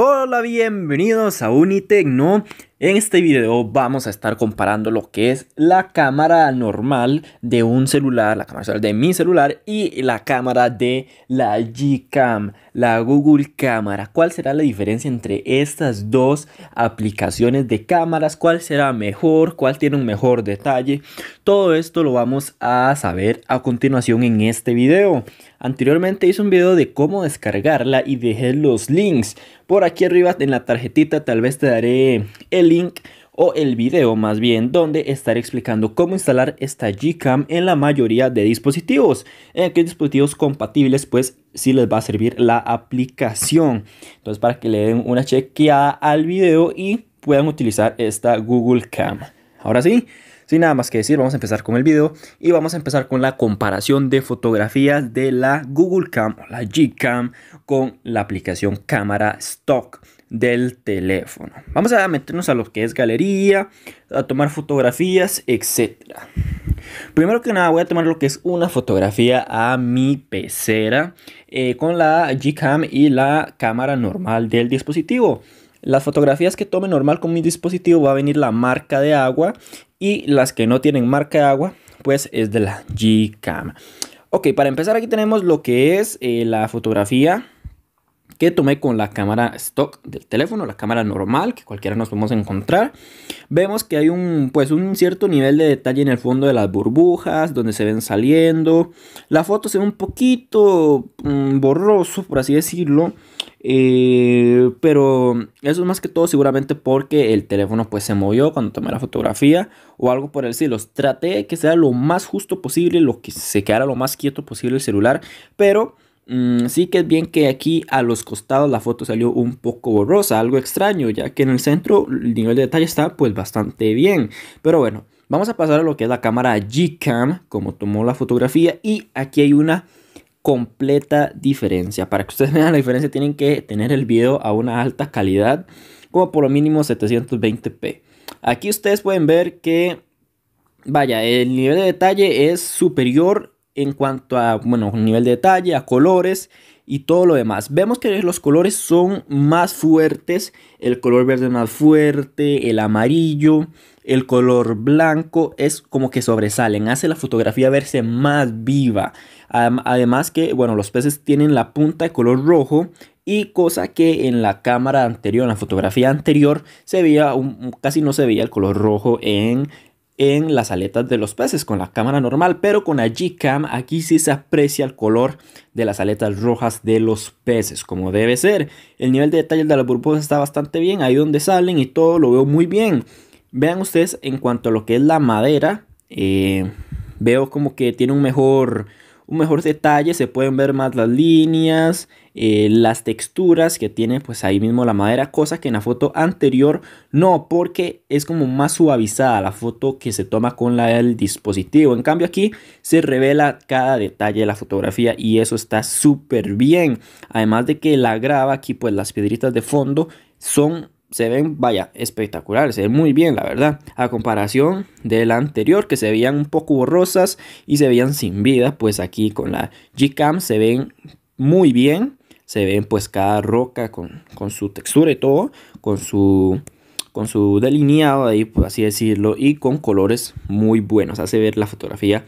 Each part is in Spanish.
Hola, bienvenidos a Unitecno. En este video vamos a estar comparando lo que es la cámara normal de un celular, la cámara de mi celular y la cámara de la Gcam, la Google Cámara. ¿Cuál será la diferencia entre estas dos aplicaciones de cámaras? ¿Cuál será mejor? ¿Cuál tiene un mejor detalle? Todo esto lo vamos a saber a continuación en este video. Anteriormente hice un video de cómo descargarla y dejé los links. Por aquí arriba en la tarjetita tal vez te daré el link o el video más bien donde estaré explicando cómo instalar esta Gcam en la mayoría de dispositivos en aquellos dispositivos compatibles pues si sí les va a servir la aplicación entonces para que le den una chequeada al video y puedan utilizar esta Google Cam ahora sí sin nada más que decir, vamos a empezar con el video y vamos a empezar con la comparación de fotografías de la Google Cam o la Gcam con la aplicación cámara stock del teléfono. Vamos a meternos a lo que es galería, a tomar fotografías, etcétera. Primero que nada voy a tomar lo que es una fotografía a mi pecera eh, con la Gcam y la cámara normal del dispositivo. Las fotografías que tome normal con mi dispositivo va a venir la marca de agua y las que no tienen marca de agua pues es de la Gcam. Ok, para empezar aquí tenemos lo que es eh, la fotografía que tomé con la cámara stock del teléfono, la cámara normal que cualquiera nos podemos encontrar. Vemos que hay un pues un cierto nivel de detalle en el fondo de las burbujas, donde se ven saliendo. La foto se ve un poquito mm, borroso, por así decirlo. Eh, pero eso es más que todo seguramente porque el teléfono pues se movió cuando tomé la fotografía o algo por el estilo. Traté que sea lo más justo posible, lo que se quedara lo más quieto posible el celular, pero Mm, sí que es bien que aquí a los costados la foto salió un poco borrosa, algo extraño, ya que en el centro el nivel de detalle está pues bastante bien. Pero bueno, vamos a pasar a lo que es la cámara G-Cam, como tomó la fotografía, y aquí hay una completa diferencia. Para que ustedes vean la diferencia tienen que tener el video a una alta calidad, como por lo mínimo 720p. Aquí ustedes pueden ver que, vaya, el nivel de detalle es superior en cuanto a bueno, nivel de detalle, a colores y todo lo demás. Vemos que los colores son más fuertes, el color verde más fuerte, el amarillo, el color blanco es como que sobresalen, hace la fotografía verse más viva. Además que, bueno, los peces tienen la punta de color rojo y cosa que en la cámara anterior, en la fotografía anterior, se veía casi no se veía el color rojo en en las aletas de los peces con la cámara normal, pero con la G-Cam aquí sí se aprecia el color de las aletas rojas de los peces, como debe ser. El nivel de detalle de las burbujas está bastante bien, ahí donde salen y todo lo veo muy bien. Vean ustedes en cuanto a lo que es la madera, eh, veo como que tiene un mejor un mejor detalle, se pueden ver más las líneas, eh, las texturas que tiene pues ahí mismo la madera, cosa que en la foto anterior no, porque es como más suavizada la foto que se toma con la dispositivo. En cambio aquí se revela cada detalle de la fotografía y eso está súper bien. Además de que la grava aquí pues las piedritas de fondo son se ven, vaya, espectaculares, se ven muy bien, la verdad, a comparación del anterior que se veían un poco borrosas y se veían sin vida, pues aquí con la G-Cam se ven muy bien, se ven pues cada roca con, su textura y todo, con su, con su delineado ahí, así decirlo, y con colores muy buenos, hace ver la fotografía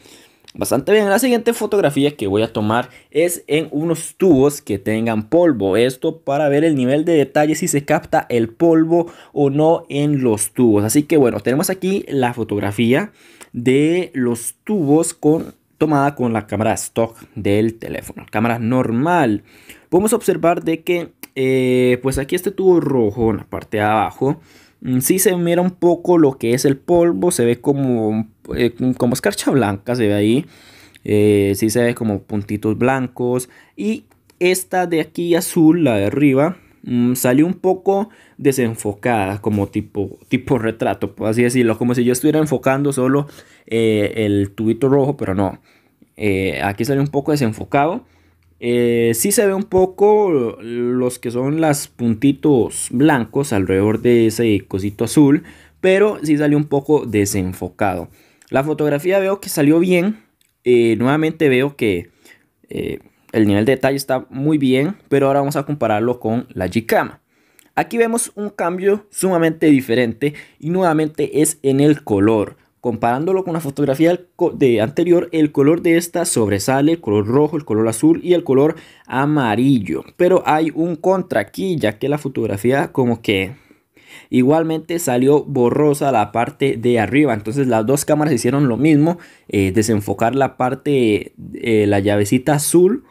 bastante bien. La siguiente fotografía que voy a tomar es en unos tubos que tengan polvo. Esto para ver el nivel de detalle si se capta el polvo o no en los tubos. Así que bueno, tenemos aquí la fotografía de los tubos con, tomada con la cámara stock del teléfono. Cámara normal. Podemos observar de que eh, pues aquí este tubo rojo en la parte de abajo. Si mm, sí se mira un poco lo que es el polvo, se ve como un eh, como escarcha blanca, se ve ahí. Si eh, sí se ve como puntitos blancos. Y esta de aquí azul, la de arriba, mm, salió un poco desenfocada, como tipo, tipo retrato, así decirlo. Como si yo estuviera enfocando solo eh, el tubito rojo, pero no. aquí salió un poco desenfocado. sí se ve un poco los que son las puntitos blancos alrededor de ese cosito azul, pero sí sale un poco desenfocado. La fotografía veo que salió bien. Eh, nuevamente veo que eh, el nivel de detalle está muy bien, pero ahora vamos a compararlo con la G-Cam. Aquí vemos un cambio sumamente diferente y nuevamente es en el color. Comparándolo con la fotografía de anterior, el color de esta sobresale, el color rojo, el color azul y el color amarillo. Pero hay un contra aquí, ya que la fotografía como que Igualmente salió borrosa la parte de arriba, entonces las dos cámaras hicieron lo mismo, eh, desenfocar la parte, eh, la llavecita azul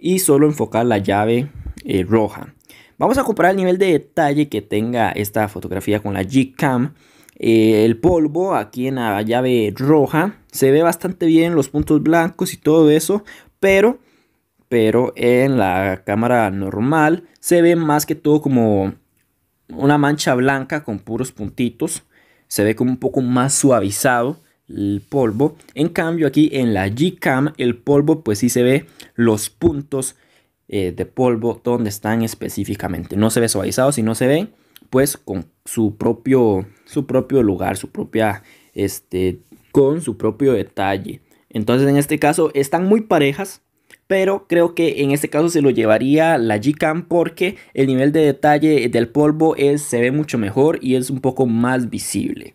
y solo enfocar la llave eh, roja. Vamos a comparar el nivel de detalle que tenga esta fotografía con la G-Cam. el polvo aquí en la llave roja se ve bastante bien los puntos blancos y todo eso pero pero en la cámara normal se ve más que todo como una mancha blanca con puros puntitos. Se ve como un poco más suavizado el polvo. En cambio aquí en la G-Cam el polvo pues sí se ve los puntos eh, de polvo donde están específicamente. No se ve suavizado, sino se ve pues con su propio, su propio lugar, su propia, este, con su propio detalle. Entonces en este caso están muy parejas pero creo que en este caso se lo llevaría la G-Cam porque el nivel de detalle del polvo es, se ve mucho mejor y es un poco más visible.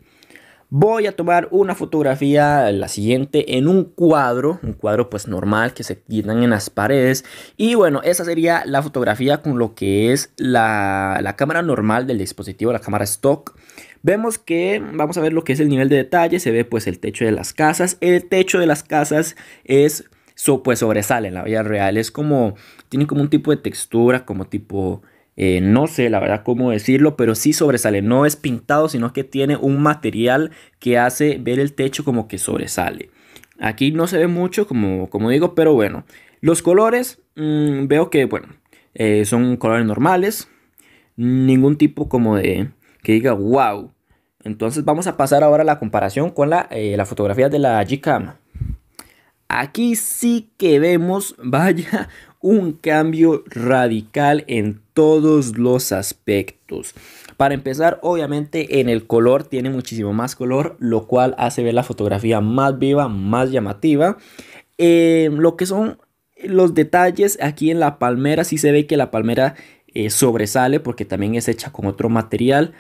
Voy a tomar una fotografía, la siguiente, en un cuadro, un cuadro pues normal que se tiran en las paredes. Y bueno, esa sería la fotografía con lo que es la, la cámara normal del dispositivo, la cámara stock. Vemos que vamos a ver lo que es el nivel de detalle, se ve pues el techo de las casas. El techo de las casas es pues sobresale en la vida real. Es como, tiene como un tipo de textura, como tipo, eh, no sé la verdad cómo decirlo, pero sí sobresale. No es pintado, sino que tiene un material que hace ver el techo como que sobresale. Aquí no se ve mucho, como, como digo, pero bueno. Los colores, mm, veo que, bueno, eh, son colores normales. Ningún tipo como de que diga wow. Entonces vamos a pasar ahora a la comparación con la, eh, fotografía de la gicam Aquí sí que vemos, vaya, un cambio radical en todos los aspectos. Para empezar, obviamente en el color tiene muchísimo más color, lo cual hace ver la fotografía más viva, más llamativa. Eh, lo que son los detalles aquí en la palmera, sí se ve que la palmera eh, sobresale porque también es hecha con otro material.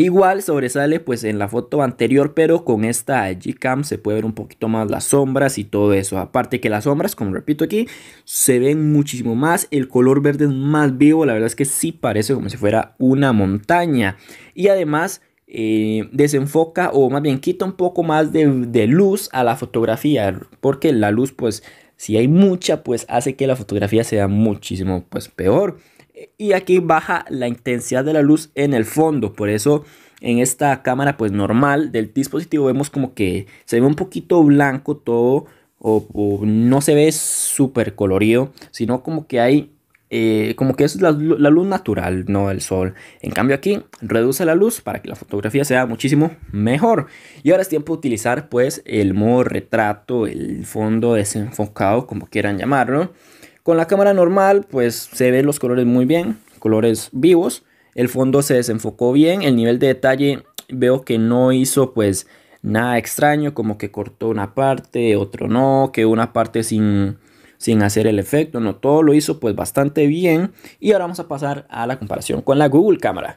Igual sobresale pues en la foto anterior, pero con esta G-Cam se puede ver un poquito más las sombras y todo eso. Aparte que las sombras, como repito aquí, se ven muchísimo más. El color verde es más vivo, la verdad es que sí parece como si fuera una montaña. Y además eh, desenfoca o más bien quita un poco más de, de luz a la fotografía, porque la luz pues si hay mucha pues hace que la fotografía sea muchísimo pues peor y aquí baja la intensidad de la luz en el fondo. Por eso en esta cámara pues normal del dispositivo vemos como que se ve un poquito blanco todo o, no se ve súper colorido, sino como que hay... Eh, como que es la, luz natural, no el sol. En cambio aquí reduce la luz para que la fotografía sea muchísimo mejor. Y ahora es tiempo de utilizar pues el modo retrato, el fondo desenfocado, como quieran llamarlo. Con la cámara normal, pues se ven los colores muy bien, colores vivos. El fondo se desenfocó bien, el nivel de detalle veo que no hizo pues nada extraño, como que cortó una parte, otro no, que una parte sin, sin hacer el efecto, no, todo lo hizo pues bastante bien. Y ahora vamos a pasar a la comparación con la Google Cámara.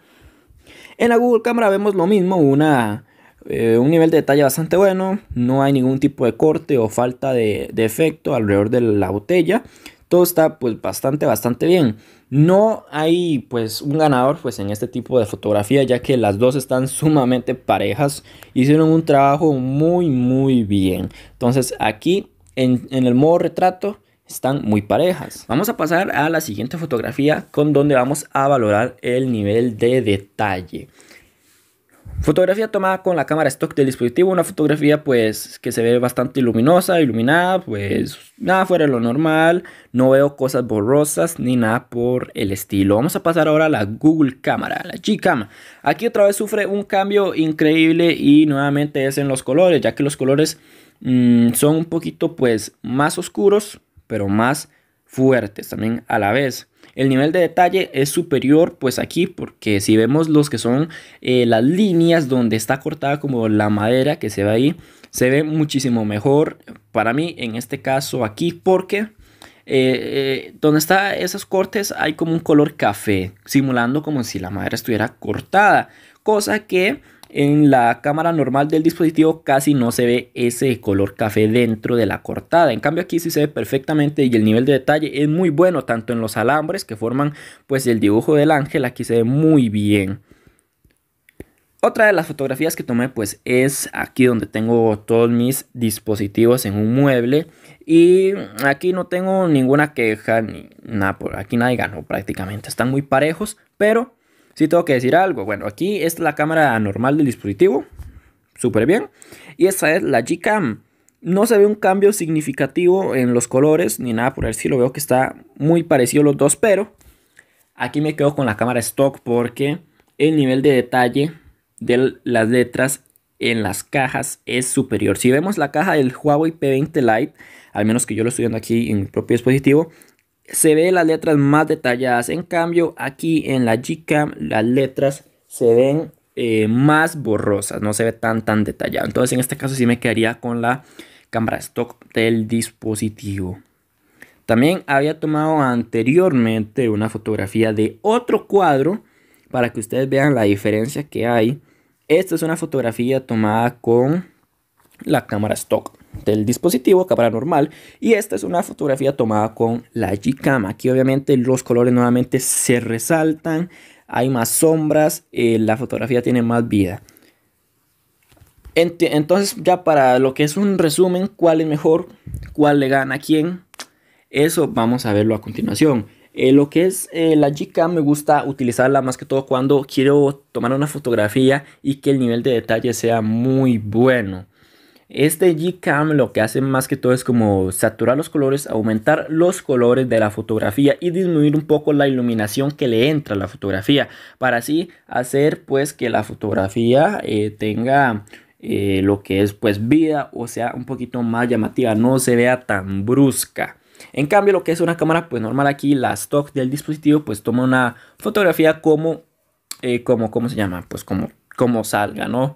En la Google Cámara vemos lo mismo, una, eh, un nivel de detalle bastante bueno, no hay ningún tipo de corte o falta de, de efecto alrededor de la botella, todo está pues bastante, bastante bien. No hay pues un ganador pues en este tipo de fotografía ya que las dos están sumamente parejas. Hicieron un trabajo muy, muy bien. Entonces aquí en, en el modo retrato están muy parejas. Vamos a pasar a la siguiente fotografía con donde vamos a valorar el nivel de detalle. Fotografía tomada con la cámara stock del dispositivo, una fotografía pues que se ve bastante luminosa, iluminada, pues nada fuera de lo normal, no veo cosas borrosas ni nada por el estilo. Vamos a pasar ahora a la Google Cámara, la G-Cam. Aquí otra vez sufre un cambio increíble y nuevamente es en los colores, ya que los colores mm, son un poquito pues más oscuros, pero más fuertes también a la vez. El nivel de detalle es superior pues aquí porque si vemos los que son eh, las líneas donde está cortada como la madera que se ve ahí, se ve muchísimo mejor para mí en este caso aquí porque eh, eh, donde está esos cortes hay como un color café simulando como si la madera estuviera cortada, cosa que en la cámara normal del dispositivo casi no se ve ese color café dentro de la cortada. En cambio aquí sí se ve perfectamente y el nivel de detalle es muy bueno, tanto en los alambres que forman pues el dibujo del ángel, aquí se ve muy bien. Otra de las fotografías que tomé pues es aquí donde tengo todos mis dispositivos en un mueble y aquí no tengo ninguna queja ni nada, por aquí nadie ganó prácticamente, están muy parejos, pero sí tengo que decir algo. Bueno, aquí es la cámara normal del dispositivo. Súper bien. Y esta es la G-Cam. No se ve un cambio significativo en los colores ni nada por el lo Veo que está muy parecido los dos, pero aquí me quedo con la cámara stock porque el nivel de detalle de las letras en las cajas es superior. Si vemos la caja del Huawei P20 Lite, al menos que yo lo estoy viendo aquí en mi propio dispositivo, se ve las letras más detalladas. En cambio, aquí en la Gcam las letras se ven eh, más borrosas, no se ve tan tan detallado. Entonces, en este caso sí me quedaría con la cámara stock del dispositivo. También había tomado anteriormente una fotografía de otro cuadro para que ustedes vean la diferencia que hay. Esta es una fotografía tomada con la cámara stock del dispositivo, cámara normal. Y esta es una fotografía tomada con la G-Cam. Aquí obviamente los colores nuevamente se resaltan, hay más sombras, eh, la fotografía tiene más vida. Entonces ya para lo que es un resumen, cuál es mejor, cuál le gana a quién, eso vamos a verlo a continuación. Eh, lo que es eh, la la cam me gusta utilizarla más que todo cuando quiero tomar una fotografía y que el nivel de detalle sea muy bueno. Este Cam lo que hace más que todo es como saturar los colores, aumentar los colores de la fotografía y disminuir un poco la iluminación que le entra a la fotografía para así hacer pues que la fotografía eh, tenga eh, lo que es pues vida o sea un poquito más llamativa, no se vea tan brusca. En cambio lo que es una cámara pues normal aquí, la stock del dispositivo pues toma una fotografía como, eh, como, se llama? Pues como, como salga, ¿no?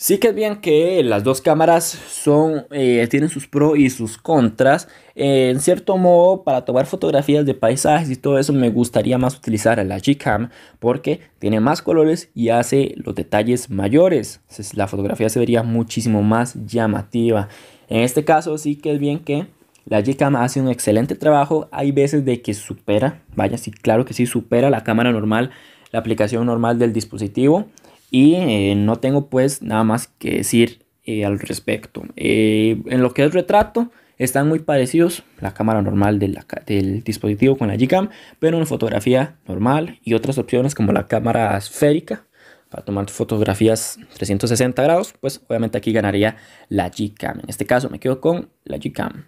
Sí que es bien que las dos cámaras son, eh, tienen sus pros y sus contras. Eh, en cierto modo, para tomar fotografías de paisajes y todo eso, me gustaría más utilizar a la G-Cam porque tiene más colores y hace los detalles mayores. la fotografía se vería muchísimo más llamativa. En este caso, sí que es bien que la G-Cam hace un excelente trabajo. Hay veces de que supera, vaya, sí, claro que sí, supera la cámara normal, la aplicación normal del dispositivo. Y eh, no tengo pues nada más que decir eh, al respecto. Eh, en lo que es retrato, están muy parecidos la cámara normal de del dispositivo con la Gcam, pero una fotografía normal y otras opciones como la cámara esférica para tomar fotografías 360 grados, pues obviamente aquí ganaría la Gcam. En este caso me quedo con la Gcam.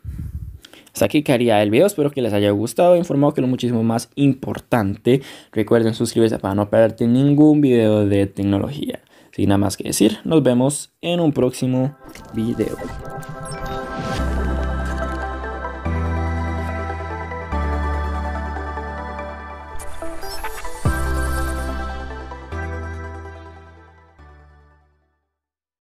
Hasta aquí quedaría el video, espero que les haya gustado, informado que lo muchísimo más importante. Recuerden suscribirse para no perderte ningún video de tecnología. Sin nada más que decir, nos vemos en un próximo video.